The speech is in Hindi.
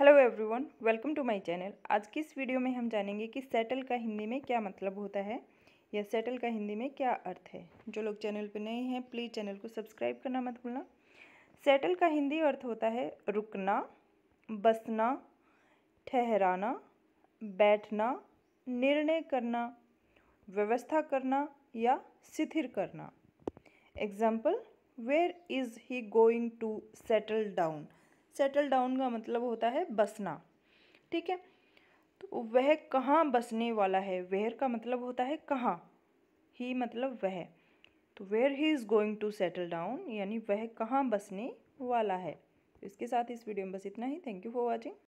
hello everyone welcome to my channel आज की इस वीडियो में हम जानेंगे कि सेटल का हिंदी में क्या मतलब होता है या सेटल का हिंदी में क्या अर्थ है जो लोग चैनल पर नए हैं प्लीज़ चैनल को सब्सक्राइब करना मत भूलना सेटल का हिंदी अर्थ होता है रुकना बसना ठहराना बैठना निर्णय करना व्यवस्था करना या शिथिर करना example where is he going to settle down settle down का मतलब होता है बसना ठीक है तो वह कहाँ बसने वाला है वेयर का मतलब होता है कहाँ ही मतलब वह तो where he is going to settle down यानी वह कहाँ बसने वाला है तो इसके साथ इस वीडियो में बस इतना ही थैंक यू फॉर वॉचिंग